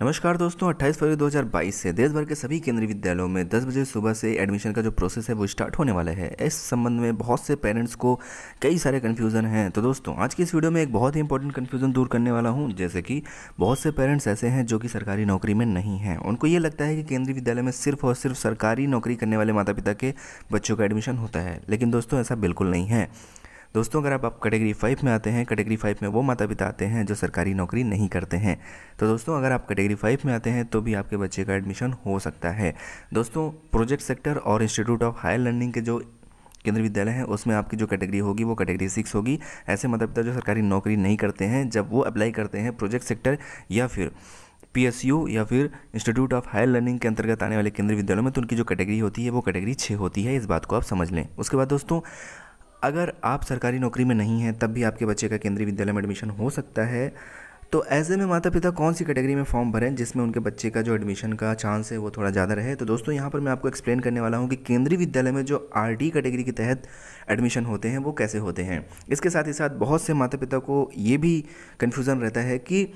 नमस्कार दोस्तों 28 फरवरी 2022 से देश भर के सभी केंद्रीय विद्यालयों में 10 बजे सुबह से एडमिशन का जो प्रोसेस है वो स्टार्ट होने वाला है इस संबंध में बहुत से पेरेंट्स को कई सारे कन्फ्यूज़न हैं तो दोस्तों आज की इस वीडियो में एक बहुत ही इंपॉर्टेंट कन्फ्यूज़न दूर करने वाला हूँ जैसे कि बहुत से पेरेंट्स ऐसे हैं जो कि सरकारी नौकरी में नहीं हैं उनको ये लगता है कि केंद्रीय विद्यालय में सिर्फ और सिर्फ सरकारी नौकरी करने वाले माता पिता के बच्चों का एडमिशन होता है लेकिन दोस्तों ऐसा बिल्कुल नहीं है दोस्तों अगर आप आप कैटेगरी फाइव में आते हैं कैटेगरी फाइव में वो माता पिता आते हैं जो सरकारी नौकरी नहीं करते हैं तो दोस्तों अगर आप कैटेगरी फाइव में आते हैं तो भी आपके बच्चे का एडमिशन हो सकता है दोस्तों प्रोजेक्ट सेक्टर और इंस्टीट्यूट ऑफ हायर लर्निंग के जो केंद्रीय विद्यालय हैं उसमें आपकी जो कैटेगरी होगी वो कैटेगरी सिक्स होगी ऐसे माता पिता जो सरकारी नौकरी नहीं करते हैं जब वो अप्लाई करते हैं प्रोजेक्ट सेक्टर या फिर पीएसयू या फिर इंस्टीट्यूट ऑफ हायर लर्निंग के अंतर्गत आने वाले केंद्रीय विद्यालयों में तो उनकी जो कैटेगरी होती है वो कैटेगरी छः होती है इस बात को आप समझ लें उसके बाद दोस्तों अगर आप सरकारी नौकरी में नहीं हैं तब भी आपके बच्चे का केंद्रीय विद्यालय में एडमिशन हो सकता है तो ऐसे में माता पिता कौन सी कैटेगरी में फॉर्म भरें जिसमें उनके बच्चे का जो एडमिशन का चांस है वो थोड़ा ज़्यादा रहे तो दोस्तों यहाँ पर मैं आपको एक्सप्लेन करने वाला हूँ कि केंद्रीय विद्यालय में जो आर कैटेगरी के तहत एडमिशन होते हैं वो कैसे होते हैं इसके साथ ही साथ बहुत से माता पिता को ये भी कन्फ्यूज़न रहता है कि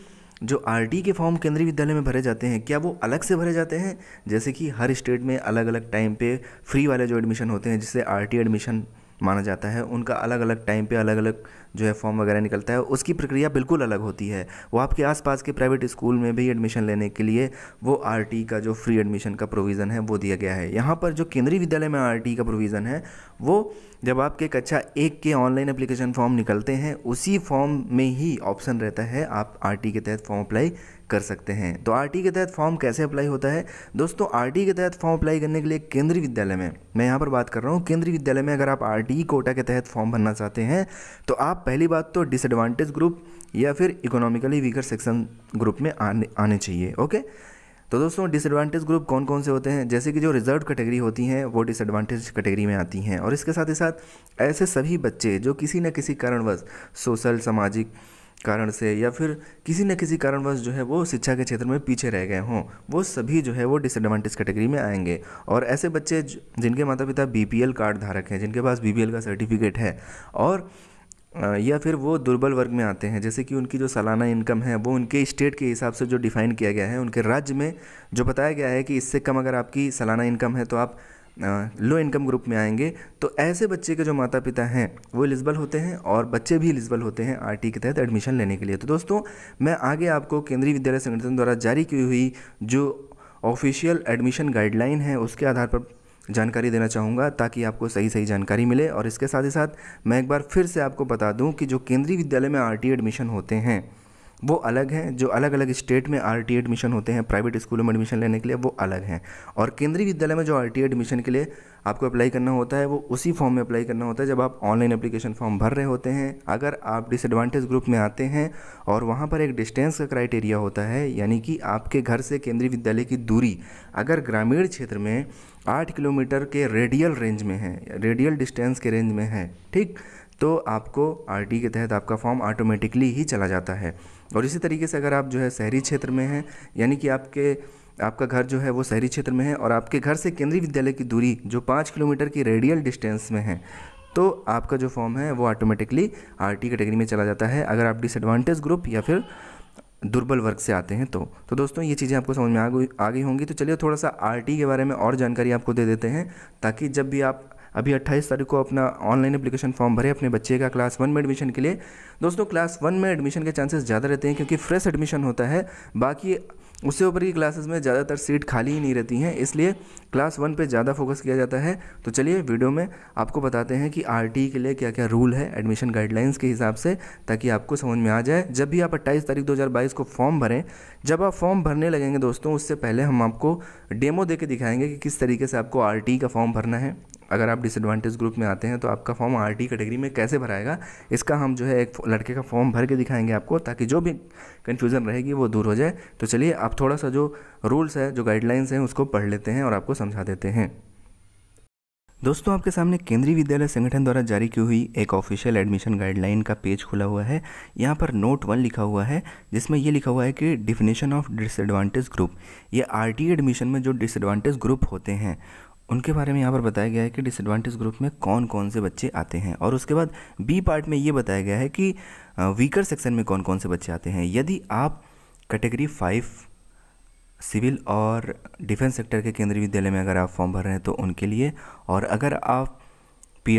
जो आर के फॉर्म केंद्रीय विद्यालय में भरे जाते हैं क्या वो अलग से भरे जाते हैं जैसे कि हर स्टेट में अलग अलग टाइम पे फ्री वाले जो एडमिशन होते हैं जिससे आर एडमिशन माना जाता है उनका अलग अलग टाइम पे अलग अलग जो है फॉर्म वगैरह निकलता है उसकी प्रक्रिया बिल्कुल अलग होती है वो आपके आसपास के प्राइवेट स्कूल में भी एडमिशन लेने के लिए वो आर का जो फ्री एडमिशन का प्रोविज़न है वो दिया गया है यहाँ पर जो केंद्रीय विद्यालय में आर का प्रोविज़न है वो जब आपके कक्षा एक के ऑनलाइन एप्लीकेशन फॉर्म निकलते हैं उसी फॉर्म में ही ऑप्शन रहता है आप आर के तहत फॉर्म अप्लाई कर सकते हैं तो आर के तहत फॉर्म कैसे अप्लाई होता है दोस्तों आर के तहत फॉर्म अप्लाई करने के लिए केंद्रीय विद्यालय में मैं यहाँ पर बात कर रहा हूँ केंद्रीय विद्यालय में अगर आप आर कोटा e के तहत फॉर्म भरना चाहते हैं तो आप पहली बात तो डिसएडवांटेज ग्रुप या फिर इकोनॉमिकली वीकर सेक्शन ग्रुप में आने आने चाहिए ओके तो दोस्तों डिसएडवांटेज ग्रुप कौन कौन से होते हैं जैसे कि जो रिजर्व कैटेगरी होती हैं वो डिसएडवांटेज कैटेगरी में आती हैं और इसके साथ ही साथ ऐसे सभी बच्चे जो किसी न किसी कारणवश सोशल सामाजिक कारण से या फिर किसी न किसी कारणवश जो है वो शिक्षा के क्षेत्र में पीछे रह गए हों वो सभी जो है वो डिसएडवांटेज कैटेगरी में आएंगे और ऐसे बच्चे जिनके माता पिता बीपीएल कार्ड धारक हैं जिनके पास बीपीएल का सर्टिफिकेट है और या फिर वो दुर्बल वर्ग में आते हैं जैसे कि उनकी जो सालाना इनकम है वो उनके स्टेट के हिसाब से जो डिफ़ाइन किया गया है उनके राज्य में जो बताया गया है कि इससे कम अगर आपकी सालाना इनकम है तो आप लो इनकम ग्रुप में आएंगे तो ऐसे बच्चे के जो माता पिता हैं वो एलिजिबल होते हैं और बच्चे भी एलिजिबल होते हैं आर के तहत एडमिशन लेने के लिए तो दोस्तों मैं आगे आपको केंद्रीय विद्यालय संगठन द्वारा जारी की हुई जो ऑफिशियल एडमिशन गाइडलाइन है उसके आधार पर जानकारी देना चाहूँगा ताकि आपको सही सही जानकारी मिले और इसके साथ ही साथ मैं एक बार फिर से आपको बता दूँ कि जो केंद्रीय विद्यालय में आर एडमिशन होते हैं वो अलग हैं जो अलग अलग स्टेट में आर टी एडमिशन होते हैं प्राइवेट स्कूलों में एडमिशन लेने के लिए वो अलग हैं और केंद्रीय विद्यालय में जो आर टी एडमिशन के लिए आपको अप्लाई करना होता है वो उसी फॉर्म में अप्लाई करना होता है जब आप ऑनलाइन अप्लीकेशन फॉर्म भर रहे होते हैं अगर आप डिसएडवांटेज ग्रुप में आते हैं और वहाँ पर एक डिस्टेंस का क्राइटेरिया होता है यानी कि आपके घर से केंद्रीय विद्यालय की दूरी अगर ग्रामीण क्षेत्र में आठ किलोमीटर के रेडियल रेंज में है रेडियल डिस्टेंस के रेंज में है ठीक तो आपको आर के तहत आपका फॉर्म ऑटोमेटिकली ही चला जाता है और इसी तरीके से अगर आप जो है शहरी क्षेत्र में हैं यानी कि आपके आपका घर जो है वो शहरी क्षेत्र में है और आपके घर से केंद्रीय विद्यालय की दूरी जो पाँच किलोमीटर की रेडियल डिस्टेंस में है तो आपका जो फॉर्म है वो ऑटोमेटिकली आर टी कैटेगरी में चला जाता है अगर आप डिसएडवांटेज ग्रुप या फिर दुर्बल वर्ग से आते हैं तो तो दोस्तों ये चीज़ें आपको समझ में आ गई आ गई होंगी तो चलिए थोड़ा सा आर के बारे में और जानकारी आपको दे देते हैं ताकि जब भी आप अभी अट्ठाईस तारीख को अपना ऑनलाइन एप्लीकेशन फॉर्म भरे अपने बच्चे का क्लास वन में एडमिशन के लिए दोस्तों क्लास वन में एडमिशन के चांसेस ज़्यादा रहते हैं क्योंकि फ्रेश एडमिशन होता है बाकी उससे ऊपर की क्लासेस में ज़्यादातर सीट खाली ही नहीं रहती हैं इसलिए क्लास वन पे ज़्यादा फोकस किया जाता है तो चलिए वीडियो में आपको बताते हैं कि आर के लिए क्या क्या रूल है एडमिशन गाइडलाइंस के हिसाब से ताकि आपको समझ में आ जाए जब भी आप अट्ठाईस तारीख 2022 को फॉर्म भरें जब आप फॉर्म भरने लगेंगे दोस्तों उससे पहले हम आपको डेमो दे के दिखाएंगे कि किस तरीके से आपको आर का फॉर्म भरना है अगर आप डिसएडवांटेज ग्रुप में आते हैं तो आपका फॉर्म आर टी कैटेगरी में कैसे भराएगा इसका हम जो है एक लड़के का फॉर्म भर के दिखाएंगे आपको ताकि जो भी कन्फ्यूज़न रहेगी वो दूर हो जाए तो चलिए आप थोड़ा सा जो रूल्स है जो गाइडलाइंस हैं उसको पढ़ लेते हैं और आपको समझा देते हैं दोस्तों आपके सामने केंद्रीय विद्यालय संगठन द्वारा जारी की हुई एक ऑफिशियल एडमिशन गाइडलाइन का पेज खुला हुआ है यहाँ पर नोट वन लिखा हुआ है जिसमें यह लिखा हुआ है कि डिफिनेशन ऑफ डिसएडवांटेज ग्रुप ये आरटी एडमिशन में जो डिसएडवांटेज ग्रुप होते हैं उनके बारे में यहाँ पर बताया गया है कि डिसएडवांटेज ग्रुप में कौन कौन से बच्चे आते हैं और उसके बाद बी पार्ट में ये बताया गया है कि वीकर सेक्शन में कौन कौन से बच्चे आते हैं यदि आप कैटेगरी फाइव सिविल और डिफेंस सेक्टर के केंद्रीय विद्यालय में अगर आप फॉर्म भर रहे हैं तो उनके लिए और अगर आप पी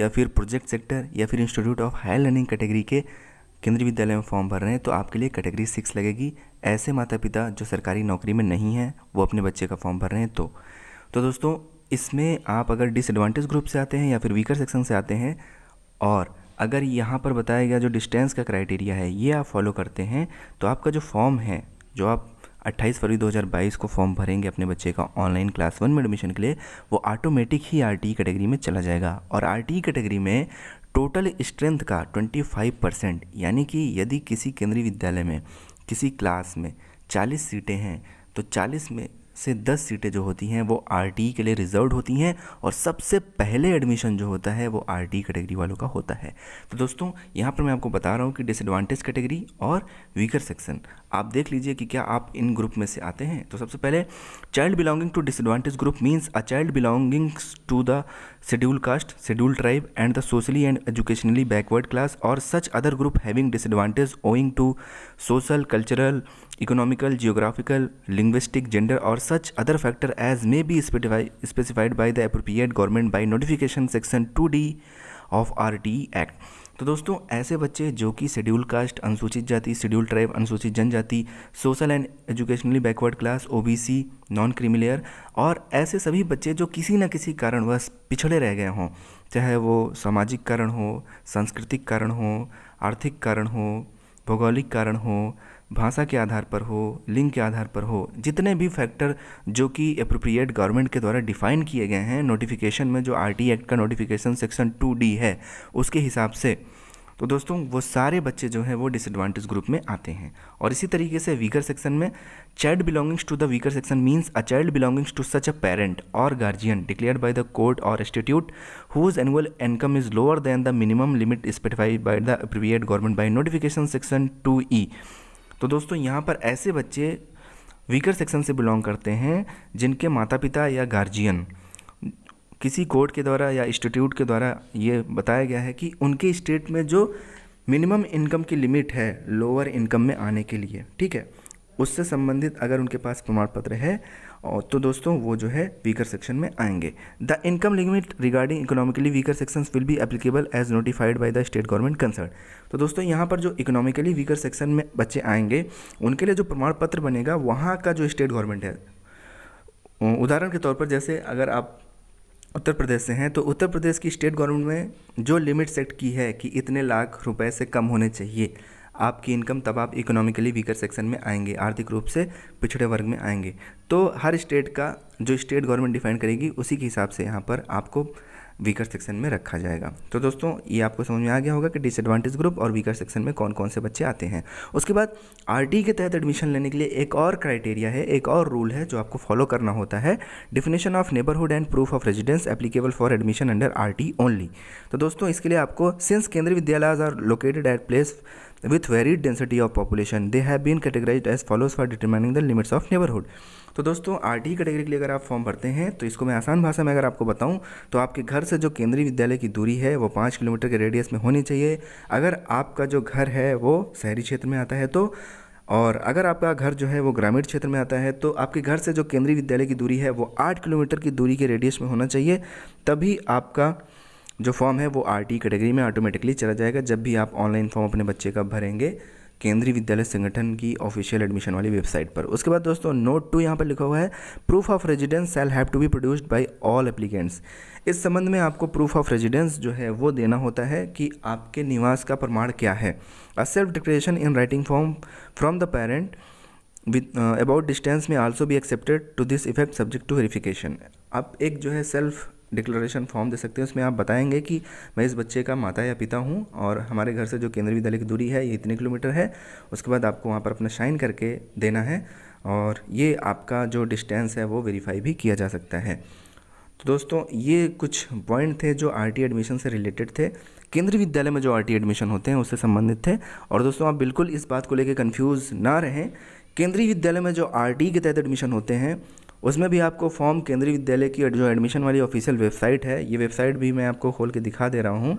या फिर प्रोजेक्ट सेक्टर या फिर institute of higher learning category के केंद्रीय विद्यालय में फॉर्म भर रहे हैं तो आपके लिए कैटेगरी सिक्स लगेगी ऐसे माता पिता जो सरकारी नौकरी में नहीं हैं वो अपने बच्चे का फॉर्म भर रहे हैं तो तो दोस्तों इसमें आप अगर डिसएडवांटेज ग्रुप से आते हैं या फिर वीकर सेक्शन से आते हैं और अगर यहाँ पर बताया गया जो डिस्टेंस का क्राइटेरिया है ये आप फॉलो करते हैं तो आपका जो फॉर्म है जो आप 28 फरवरी 2022 को फॉर्म भरेंगे अपने बच्चे का ऑनलाइन क्लास वन में एडमिशन के लिए वो ऑटोमेटिक ही आर कैटेगरी e में चला जाएगा और आर कैटेगरी e में टोटल स्ट्रेंथ का 25 परसेंट यानी कि यदि किसी केंद्रीय विद्यालय में किसी क्लास में 40 सीटें हैं तो 40 में से 10 सीटें जो होती हैं वो आर के लिए रिजर्व होती हैं और सबसे पहले एडमिशन जो होता है वो आर कैटेगरी वालों का होता है तो दोस्तों यहाँ पर मैं आपको बता रहा हूँ कि डिसएडवांटेज कैटेगरी और वीकर सेक्शन आप देख लीजिए कि क्या आप इन ग्रुप में से आते हैं तो सबसे पहले child belonging to disadvantage group means a child belongings to the schedule caste schedule tribe and the socially and educationally backward class और such other group having disadvantage owing to social cultural economical geographical linguistic gender और such other factor as may be specified by the appropriate government by notification section two D of R T act तो दोस्तों ऐसे बच्चे जो कि schedule caste अनुसूचित जाति schedule tribe अनुसूचित जनजाति social and educationally backward class OBC non creamy layer और ऐसे सभी बच्चे जो किसी न किसी कारणवश पिछड़े रह गए हों चाहे वो सामाजिक कारण हो सांस्कृतिक कारण हो आर्थिक कारण हो भौगोलिक कारण हो भाषा के आधार पर हो लिंग के आधार पर हो जितने भी फैक्टर जो कि अप्रोप्रिएट गवर्नमेंट के द्वारा डिफाइन किए गए हैं नोटिफिकेशन में जो आर एक्ट का नोटिफिकेशन सेक्शन टू है उसके हिसाब से तो दोस्तों वो सारे बच्चे जो हैं वो डिसएडवांटेज ग्रुप में आते हैं और इसी तरीके से वीकर सेक्शन में child belongings to the weaker section means a child belongings to such a parent और guardian declared by the court और institute whose annual income is lower than the minimum limit specified by the appropriate government by notification section two E तो दोस्तों यहाँ पर ऐसे बच्चे weaker section से belong करते हैं जिनके माता पिता या गार्जियन किसी कोर्ट के द्वारा या इंस्टीट्यूट के द्वारा ये बताया गया है कि उनके स्टेट में जो मिनिमम इनकम की लिमिट है लोअर इनकम में आने के लिए ठीक है उससे संबंधित अगर उनके पास प्रमाण पत्र है और तो दोस्तों वो जो है वीकर सेक्शन में आएंगे the income limit regarding economically weaker section will be applicable as notified by the state government concern तो दोस्तों यहाँ पर जो इकोनॉमिकली वीकर सेक्शन में बच्चे आएंगे उनके लिए जो प्रमाण पत्र बनेगा वहाँ का जो स्टेट गवर्नमेंट है उदाहरण के तौर पर जैसे अगर आप उत्तर प्रदेश से हैं तो उत्तर प्रदेश की स्टेट गवर्नमेंट में जो लिमिट सेट की है कि इतने लाख रुपए से कम होने चाहिए आपकी इनकम तब आप इकोनॉमिकली वीकर सेक्शन में आएंगे आर्थिक रूप से पिछड़े वर्ग में आएंगे तो हर स्टेट का जो स्टेट गवर्नमेंट डिफाइन करेगी उसी के हिसाब से यहाँ पर आपको वीकर सेक्शन में रखा जाएगा तो दोस्तों ये आपको समझ में आ गया होगा कि डिसएडवांटेज ग्रुप और वीकर सेक्शन में कौन कौन से बच्चे आते हैं उसके बाद आर के तहत एडमिशन लेने के लिए एक और क्राइटेरिया है एक और रूल है जो आपको फॉलो करना होता है definition of neighbourhood and proof of residence applicable for admission under R only तो दोस्तों इसके लिए आपको since Kendriya Vidyalaya are located at place with very density of population they have been categorise as follows for determining the limits of neighbourhood तो दोस्तों are T category के लिए अगर आप फॉर्म भरते हैं तो इसको मैं आसान भाषा में अगर आपको बताऊं तो आपके घर से जो केंद्रीय विद्यालय की दूरी है वो पाँच किलोमीटर के रेडियस में होनी चाहिए अगर आपका जो घर है वो शहरी क्षेत्र में आता है तो और अगर आपका घर जो है वो ग्रामीण क्षेत्र में आता है तो आपके घर से जो केंद्रीय विद्यालय की दूरी है वो आठ किलोमीटर की दूरी के रेडियस में होना चाहिए तभी आपका जो फॉर्म है वो आर टी कैटेगरी में ऑटोमेटिकली चला जाएगा जब भी आप ऑनलाइन फॉर्म अपने बच्चे का भरेंगे केंद्रीय विद्यालय संगठन की ऑफिशियल एडमिशन वाली वेबसाइट पर उसके बाद दोस्तों नोट टू यहाँ पर लिखा हुआ है proof of residence shall have to be produced by all applicants इस संबंध में आपको प्रूफ ऑफ रेजिडेंस जो है वो देना होता है कि आपके निवास का प्रमाण क्या है a self declaration in writing form from the parent with about distance में आल्सो भी accepted to this effect subject to verification आप एक जो है सेल्फ डिक्लेरेशन फॉर्म दे सकते हैं उसमें आप बताएंगे कि मैं इस बच्चे का माता या पिता हूँ और हमारे घर से जो केंद्रीय विद्यालय की दूरी है ये इतने किलोमीटर है उसके बाद आपको वहाँ पर अपना शाइन करके देना है और ये आपका जो डिस्टेंस है वो वेरीफाई भी किया जा सकता है तो दोस्तों ये कुछ पॉइंट थे जो आर एडमिशन से रिलेटेड थे केंद्रीय विद्यालय में जो आर एडमिशन होते हैं उससे संबंधित थे और दोस्तों आप बिल्कुल इस बात को लेकर कन्फ्यूज़ ना रहें केंद्रीय विद्यालय में जो आर के तहत एडमिशन होते हैं उसमें भी आपको फॉर्म केंद्रीय विद्यालय की जो एडमिशन वाली ऑफिशियल वेबसाइट है ये वेबसाइट भी मैं आपको खोल के दिखा दे रहा हूँ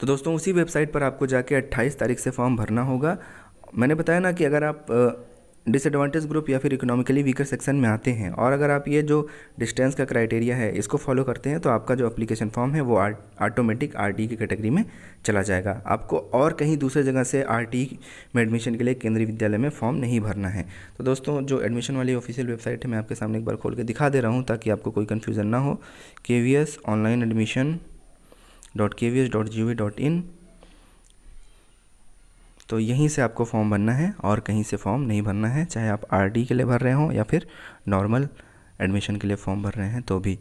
तो दोस्तों उसी वेबसाइट पर आपको जाके 28 तारीख से फॉर्म भरना होगा मैंने बताया ना कि अगर आप डिसएडवांटेज ग्रुप या फिर इकोनॉमिकली वीकर सेक्शन में आते हैं और अगर आप ये जो डिस्टेंस का क्राइटेरिया है इसको फॉलो करते हैं तो आपका जो अप्लीकेशन फॉर्म है वो ऑटोमेटिक आर टी की कैटेगरी में चला जाएगा आपको और कहीं दूसरे जगह से आर टी e में एडमिशन के लिए केंद्रीय विद्यालय में फॉर्म नहीं भरना है तो दोस्तों जो एडमिशन वाली ऑफिशियल वेबसाइट है मैं आपके सामने एक बार खोल के दिखा दे रहा हूँ ताकि आपको कोई कन्फ्यूज़न ना हो K V S online admission dot K V S dot G V dot in तो यहीं से आपको फॉर्म भरना है और कहीं से फॉर्म नहीं भरना है चाहे आप आरडी के लिए भर रहे हों या फिर नॉर्मल एडमिशन के लिए फॉर्म भर रहे हैं तो भी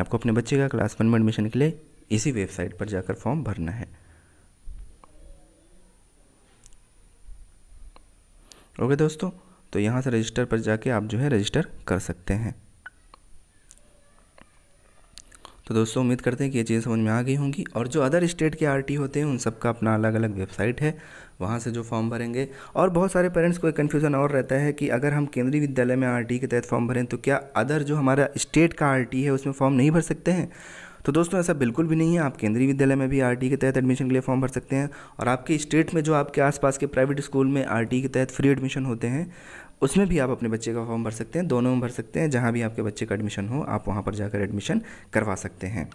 आपको अपने बच्चे का क्लास वन में एडमिशन के लिए इसी वेबसाइट पर जाकर फॉर्म भरना है ओके दोस्तों तो यहाँ से रजिस्टर पर जाके आप जो है रजिस्टर कर सकते हैं तो दोस्तों उम्मीद करते हैं कि ये चीज़ समझ में आ गई होंगी और जो अदर स्टेट के आर होते हैं उन सबका अपना अलग अलग वेबसाइट है वहाँ से जो फॉर्म भरेंगे और बहुत सारे पेरेंट्स को एक कन्फ्यूज़न और रहता है कि अगर हम केंद्रीय विद्यालय में आर के तहत फॉर्म भरें तो क्या अदर जो हमारा स्टेट का आर है उसमें फॉर्म नहीं भर सकते हैं तो दोस्तों ऐसा बिल्कुल भी नहीं है आप केंद्रीय विद्यालय में भी आरटी के तहत एडमिशन के लिए फॉर्म भर सकते हैं और आपके स्टेट में जो आपके आसपास के प्राइवेट स्कूल में आरटी के तहत फ्री एडमिशन होते हैं उसमें भी आप अपने बच्चे का फॉर्म भर सकते हैं दोनों में भर सकते हैं जहाँ भी आपके बच्चे का एडमिशन हो आप वहाँ पर जाकर एडमिशन करवा सकते हैं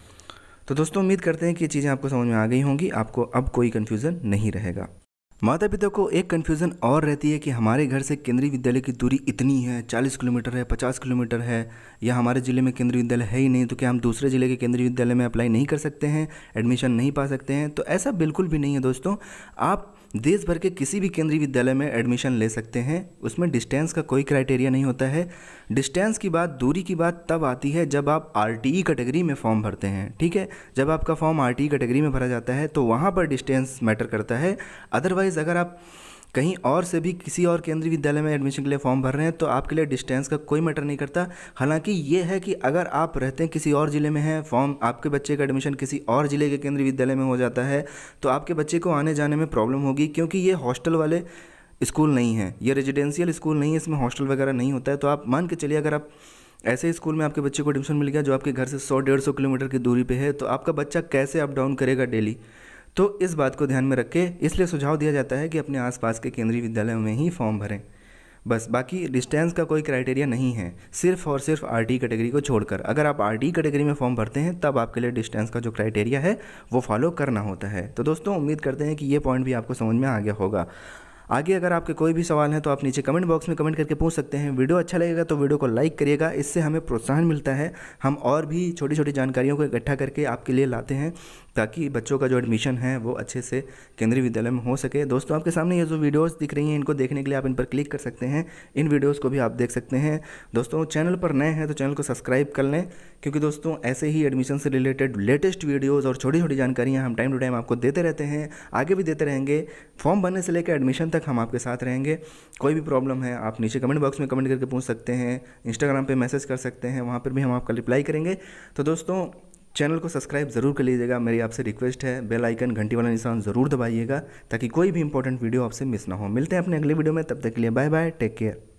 तो दोस्तों उम्मीद करते हैं कि ये चीज़ें आपको समझ में आ गई होंगी आपको अब कोई कन्फ्यूज़न नहीं रहेगा माता पिता को एक कन्फ्यूज़न और रहती है कि हमारे घर से केंद्रीय विद्यालय की दूरी इतनी है 40 किलोमीटर है 50 किलोमीटर है या हमारे ज़िले में केंद्रीय विद्यालय है ही नहीं तो क्या हम दूसरे ज़िले के केंद्रीय विद्यालय में अप्लाई नहीं कर सकते हैं एडमिशन नहीं पा सकते हैं तो ऐसा बिल्कुल भी नहीं है दोस्तों आप देश भर के किसी भी केंद्रीय विद्यालय में एडमिशन ले सकते हैं उसमें डिस्टेंस का कोई क्राइटेरिया नहीं होता है डिस्टेंस की बात दूरी की बात तब आती है जब आप आर कैटेगरी e में फॉर्म भरते हैं ठीक है जब आपका फॉर्म आर कैटेगरी में भरा जाता है तो वहाँ पर डिस्टेंस मैटर करता है अदरवाइज़ अगर आप कहीं और से भी किसी और केंद्रीय विद्यालय में एडमिशन के लिए फॉर्म भर रहे हैं तो आपके लिए डिस्टेंस का कोई मैटर नहीं करता हालांकि ये है कि अगर आप रहते हैं किसी और ज़िले में हैं फॉर्म आपके बच्चे का एडमिशन किसी और ज़िले के केंद्रीय विद्यालय में हो जाता है तो आपके बच्चे को आने जाने में प्रॉब्लम होगी क्योंकि ये हॉस्टल वाले स्कूल नहीं है ये रेजिडेंशियल स्कूल नहीं है इसमें हॉस्टल वगैरह नहीं होता है तो आप मान के चलिए अगर आप ऐसे स्कूल में आपके बच्चे को एडमिशन मिल गया जो आपके घर से सौ डेढ़ सौ किलोमीटर की दूरी पे है तो आपका बच्चा कैसे अप डाउन करेगा डेली तो इस बात को ध्यान में रख के इसलिए सुझाव दिया जाता है कि अपने आसपास के केंद्रीय विद्यालयों में ही फॉर्म भरें बस बाकी डिस्टेंस का कोई क्राइटेरिया नहीं है सिर्फ और सिर्फ आर टी कैटेगरी को छोड़कर अगर आप आर टी कैटेगरी में फॉर्म भरते हैं तब आपके लिए डिस्टेंस का जो क्राइटेरिया है वो फॉलो करना होता है तो दोस्तों उम्मीद करते हैं कि ये पॉइंट भी आपको समझ में आ गया होगा आगे अगर आपके कोई भी सवाल हैं तो आप नीचे कमेंट बॉक्स में कमेंट करके पूछ सकते हैं वीडियो अच्छा लगेगा तो वीडियो को लाइक करिएगा इससे हमें प्रोत्साहन मिलता है हम और भी छोटी छोटी जानकारियों को इकट्ठा करके आपके लिए लाते हैं ताकि बच्चों का जो एडमिशन है वो अच्छे से केंद्रीय विद्यालय में हो सके दोस्तों आपके सामने ये जो वीडियोज़ दिख रही हैं इनको देखने के लिए आप इन पर क्लिक कर सकते हैं इन वीडियोज़ को भी आप देख सकते हैं दोस्तों चैनल पर नए हैं तो चैनल को सब्सक्राइब कर लें क्योंकि दोस्तों ऐसे ही एडमिशन से रिलेटेड लेटेस्ट वीडियोज़ और छोटी छोटी जानकारियाँ हम टाइम टू टाइम आपको देते रहते हैं आगे भी देते रहेंगे फॉर्म भरने से लेकर एडमिशन तक हम आपके साथ रहेंगे कोई भी प्रॉब्लम है आप नीचे कमेंट बॉक्स में कमेंट करके पूछ सकते हैं इंस्टाग्राम पर मैसेज कर सकते हैं वहाँ पर भी हम आपका रिप्लाई करेंगे तो दोस्तों चैनल को सब्सक्राइब ज़रूर कर लीजिएगा मेरी आपसे रिक्वेस्ट है बेल आइकन घंटी वाला निशान ज़रूर दबाइएगा ताकि कोई भी इंपॉर्टेंट वीडियो आपसे मिस ना हो मिलते हैं अपने अगले वीडियो में तब तक के लिए बाय बाय टेक केयर